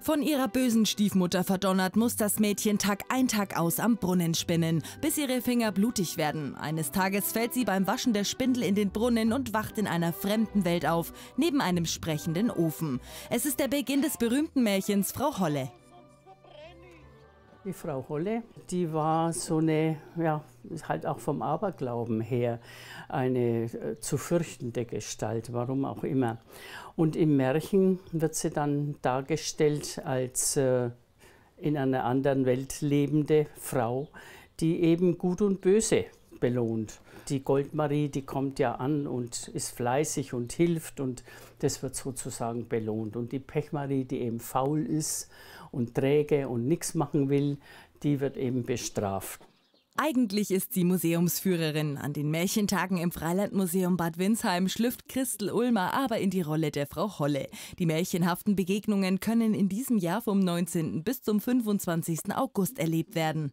Von ihrer bösen Stiefmutter verdonnert, muss das Mädchen Tag ein Tag aus am Brunnen spinnen, bis ihre Finger blutig werden. Eines Tages fällt sie beim Waschen der Spindel in den Brunnen und wacht in einer fremden Welt auf, neben einem sprechenden Ofen. Es ist der Beginn des berühmten Märchens Frau Holle. Die Frau Holle, die war so eine, ja, halt auch vom Aberglauben her, eine äh, zu fürchtende Gestalt, warum auch immer. Und im Märchen wird sie dann dargestellt als äh, in einer anderen Welt lebende Frau, die eben Gut und Böse belohnt. Die Goldmarie, die kommt ja an und ist fleißig und hilft und das wird sozusagen belohnt. Und die Pechmarie, die eben faul ist und träge und nichts machen will, die wird eben bestraft. Eigentlich ist sie Museumsführerin. An den Märchentagen im Freilandmuseum Bad Windsheim schlüpft Christel Ulmer aber in die Rolle der Frau Holle. Die märchenhaften Begegnungen können in diesem Jahr vom 19. bis zum 25. August erlebt werden.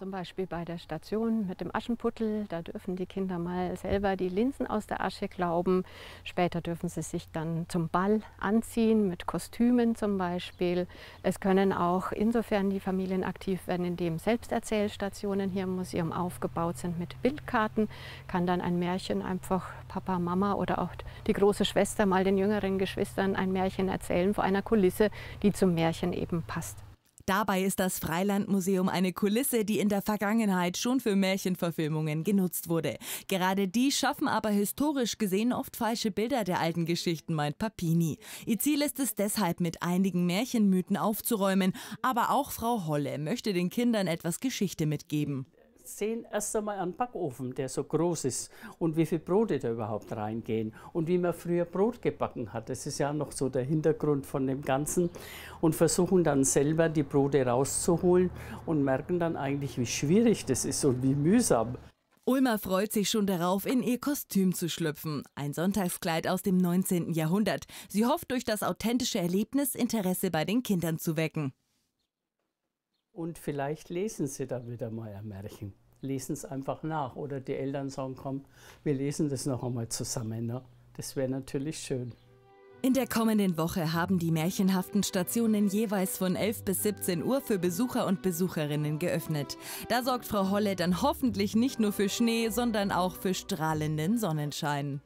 Zum Beispiel bei der Station mit dem Aschenputtel, da dürfen die Kinder mal selber die Linsen aus der Asche glauben. Später dürfen sie sich dann zum Ball anziehen, mit Kostümen zum Beispiel. Es können auch insofern die Familien aktiv werden, indem Selbsterzählstationen hier im Museum aufgebaut sind mit Bildkarten. Kann dann ein Märchen einfach Papa, Mama oder auch die große Schwester mal den jüngeren Geschwistern ein Märchen erzählen vor einer Kulisse, die zum Märchen eben passt. Dabei ist das Freilandmuseum eine Kulisse, die in der Vergangenheit schon für Märchenverfilmungen genutzt wurde. Gerade die schaffen aber historisch gesehen oft falsche Bilder der alten Geschichten, meint Papini. Ihr Ziel ist es deshalb, mit einigen Märchenmythen aufzuräumen. Aber auch Frau Holle möchte den Kindern etwas Geschichte mitgeben sehen erst einmal einen Backofen, der so groß ist und wie viel Brote da überhaupt reingehen und wie man früher Brot gebacken hat. Das ist ja noch so der Hintergrund von dem Ganzen und versuchen dann selber die Brote rauszuholen und merken dann eigentlich, wie schwierig das ist und wie mühsam. Ulmer freut sich schon darauf, in ihr Kostüm zu schlüpfen. Ein Sonntagskleid aus dem 19. Jahrhundert. Sie hofft, durch das authentische Erlebnis Interesse bei den Kindern zu wecken. Und vielleicht lesen sie dann wieder mal ein Märchen. Lesen es einfach nach. Oder die Eltern sagen, komm, wir lesen das noch einmal zusammen. Ne? Das wäre natürlich schön. In der kommenden Woche haben die märchenhaften Stationen jeweils von 11 bis 17 Uhr für Besucher und Besucherinnen geöffnet. Da sorgt Frau Holle dann hoffentlich nicht nur für Schnee, sondern auch für strahlenden Sonnenschein.